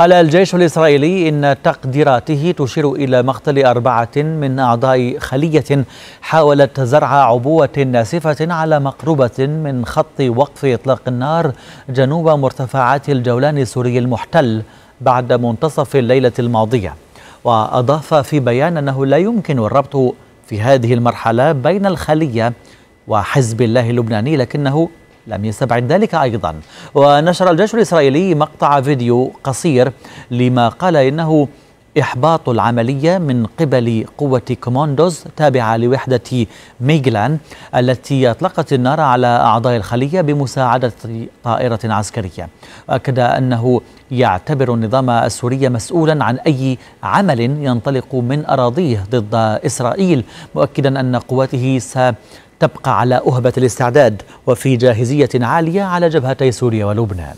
قال الجيش الإسرائيلي إن تقديراته تشير إلى مقتل أربعة من أعضاء خلية حاولت زرع عبوة ناسفة على مقربة من خط وقف إطلاق النار جنوب مرتفعات الجولان السوري المحتل بعد منتصف الليلة الماضية وأضاف في بيان أنه لا يمكن الربط في هذه المرحلة بين الخلية وحزب الله اللبناني لكنه لم يستبعد ذلك أيضا ونشر الجيش الإسرائيلي مقطع فيديو قصير لما قال إنه إحباط العملية من قبل قوة كوموندوز تابعة لوحدة ميغلان التي أطلقت النار على أعضاء الخلية بمساعدة طائرة عسكرية أكد أنه يعتبر النظام السوري مسؤولا عن أي عمل ينطلق من أراضيه ضد إسرائيل مؤكدا أن قواته س تبقى على أهبة الاستعداد وفي جاهزية عالية على جبهتي سوريا ولبنان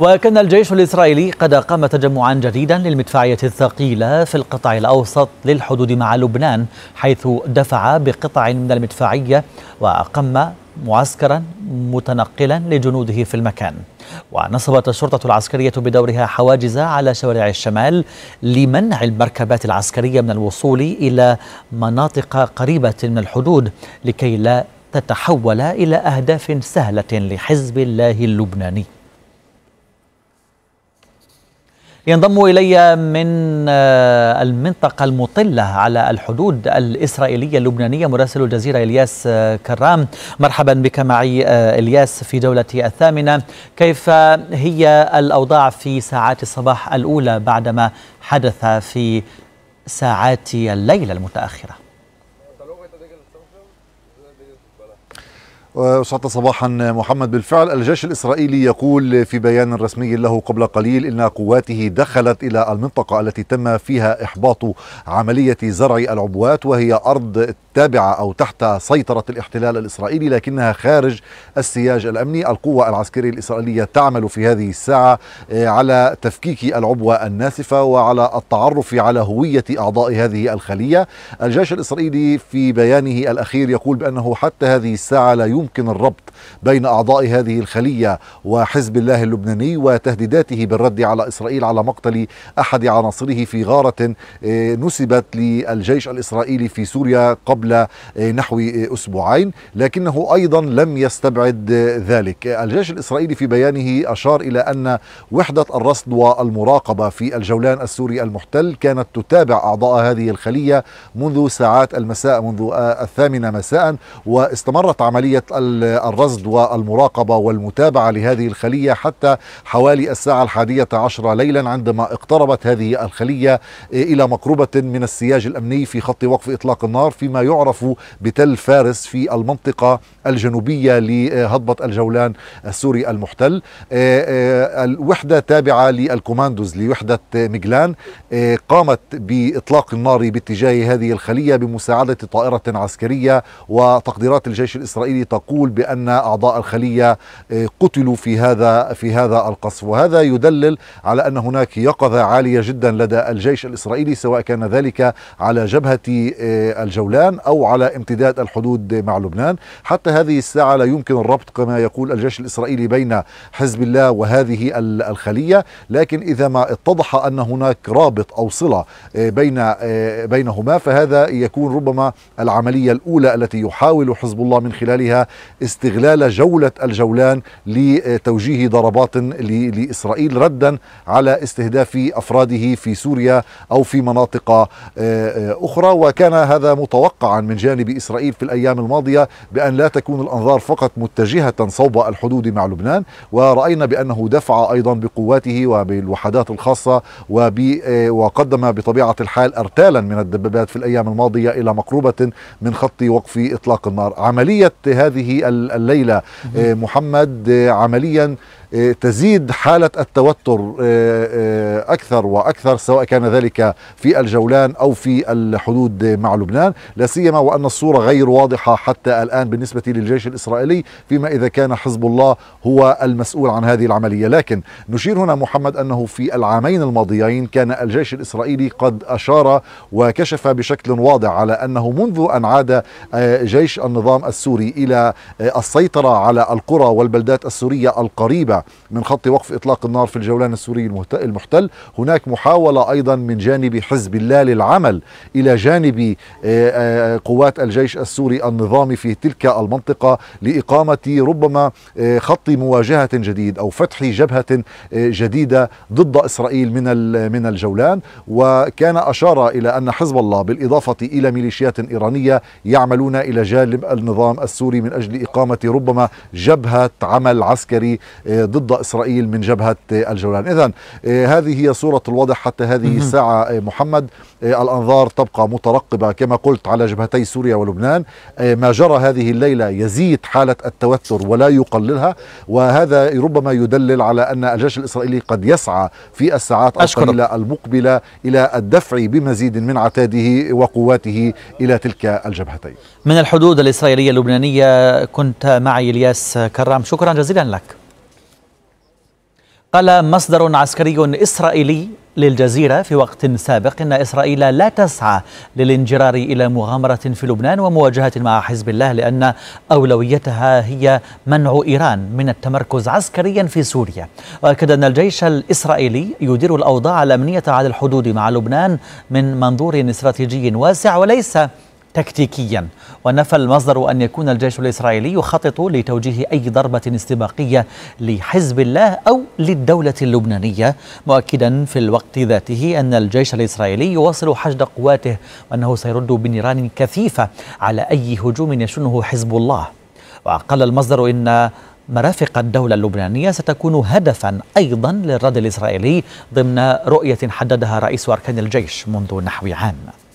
وكان الجيش الإسرائيلي قد أقام تجمعا جديدا للمدفعية الثقيلة في القطاع الأوسط للحدود مع لبنان حيث دفع بقطع من المدفعية وأقام معسكرا متنقلا لجنوده في المكان ونصبت الشرطة العسكرية بدورها حواجز على شوارع الشمال لمنع المركبات العسكرية من الوصول إلى مناطق قريبة من الحدود لكي لا تتحول إلى أهداف سهلة لحزب الله اللبناني ينضم إلي من آه، المنطقة المطلة على الحدود الإسرائيلية اللبنانية مراسل الجزيرة إلياس آه، كرام مرحبا بك معي آه، إلياس في جولة الثامنة كيف هي الأوضاع في ساعات الصباح الأولى بعدما حدث في ساعات الليلة المتأخرة أسعد صباحا محمد بالفعل الجيش الإسرائيلي يقول في بيان رسمي له قبل قليل إن قواته دخلت إلى المنطقة التي تم فيها إحباط عملية زرع العبوات وهي أرض تابعة أو تحت سيطرة الاحتلال الإسرائيلي لكنها خارج السياج الأمني القوة العسكرية الإسرائيلية تعمل في هذه الساعة آه، على تفكيك العبوة الناسفة وعلى التعرف على هوية أعضاء هذه الخلية الجيش الإسرائيلي في بيانه الأخير يقول بأنه حتى هذه الساعة لا يمكن الربط بين أعضاء هذه الخلية وحزب الله اللبناني وتهديداته بالرد على إسرائيل على مقتل أحد عناصره في غارة آه، نسبت للجيش الإسرائيلي في سوريا قبل آه، نحو آه، أسبوعين لكنه أيضا لم يستبعد ذلك الجيش الإسرائيلي في بيانه أشار إلى أن وحدة الرصد والمراقبة في الجولان السوري المحتل كانت تتابع أعضاء هذه الخلية منذ ساعات المساء منذ الثامنة مساء واستمرت عملية الرصد والمراقبة والمتابعة لهذه الخلية حتى حوالي الساعة الحادية عشرة ليلا عندما اقتربت هذه الخلية إلى مقربة من السياج الأمني في خط وقف إطلاق النار فيما يعرف بتل فارس في المنطقة الجنوبية لهضبة الجولان السوري المحتل آه، آه، الوحدة تابعة للكوماندوز لوحدة مجلان آه، قامت بإطلاق النار باتجاه هذه الخلية بمساعدة طائرة عسكرية وتقديرات الجيش الإسرائيلي تقول بأن أعضاء الخلية آه، قتلوا في هذا في هذا القصف وهذا يدلل على أن هناك يقظة عالية جدا لدى الجيش الإسرائيلي سواء كان ذلك على جبهة آه، الجولان أو على امتداد الحدود مع لبنان حتى هذه الساعة لا يمكن الربط كما يقول الجيش الإسرائيلي بين حزب الله وهذه الخلية لكن إذا ما اتضح أن هناك رابط أو صلة آه، بين بينهما فهذا يكون ربما العملية الأولى التي يحاول حزب الله من خلالها استغلال جولة الجولان لتوجيه ضربات لإسرائيل ردا على استهداف أفراده في سوريا أو في مناطق آه، آه، أخرى وكان هذا متوقعا من جانب إسرائيل في الأيام الماضية بأن لا تكون الأنظار فقط متجهة صوب الحدود مع لبنان ورأينا بأنه دفع أيضا بقواته وبالوحدات الخاصة آه، وقدم بطبيعة الحال أرتالا من الدبابات في الأيام الماضية إلى مقربة من خط وقف إطلاق النار عملية هذه هذه الليلة آه، محمد آه، عمليا إيه، تزيد حالة التوتر إيه، إيه، أكثر وأكثر سواء كان ذلك في الجولان أو في الحدود مع لبنان لا سيما وأن الصورة غير واضحة حتى الآن بالنسبة للجيش الإسرائيلي فيما إذا كان حزب الله هو المسؤول عن هذه العملية لكن نشير هنا محمد أنه في العامين الماضيين كان الجيش الإسرائيلي قد أشار وكشف بشكل واضح على أنه منذ أن عاد جيش النظام السوري إلى السيطرة على القرى والبلدات السورية القريبة من خط وقف إطلاق النار في الجولان السوري المحتل هناك محاولة أيضا من جانب حزب الله للعمل إلى جانب آه، آه، قوات الجيش السوري النظامي في تلك المنطقة لإقامة ربما آه، خط مواجهة جديد أو فتح جبهة جديدة ضد إسرائيل من من الجولان وكان أشار إلى أن حزب الله بالإضافة إلى ميليشيات إيرانية يعملون إلى جانب النظام السوري من أجل إقامة ربما جبهة عمل عسكري ضد إسرائيل من جبهة الجولان إذا آه، هذه هي صورة الوضع حتى هذه الساعة آه، محمد آه، الأنظار تبقى مترقبة كما قلت على جبهتي سوريا ولبنان ما جرى هذه الليلة يزيد حالة التوتر ولا يقللها وهذا ربما يدلل على أن الجيش الإسرائيلي قد يسعى في الساعات القليلة المقبلة إلى الدفع بمزيد من عتاده وقواته إلى تلك الجبهتين من الحدود الإسرائيلية اللبنانية كنت معي إلياس كرام شكرا جزيلا لك قال مصدر عسكري إسرائيلي للجزيرة في وقت سابق أن إسرائيل لا تسعى للانجرار إلى مغامرة في لبنان ومواجهة مع حزب الله لأن أولويتها هي منع إيران من التمركز عسكريا في سوريا وأكد أن الجيش الإسرائيلي يدير الأوضاع الأمنية على الحدود مع لبنان من منظور استراتيجي واسع وليس تكتيكيا ونفى المصدر أن يكون الجيش الإسرائيلي يخطط لتوجيه أي ضربة استباقية لحزب الله أو للدولة اللبنانية مؤكدا في الوقت ذاته أن الجيش الإسرائيلي يواصل حشد قواته وأنه سيرد بنيران كثيفة على أي هجوم يشنه حزب الله وقال المصدر إن مرافق الدولة اللبنانية ستكون هدفا أيضا للرد الإسرائيلي ضمن رؤية حددها رئيس أركان الجيش منذ نحو عام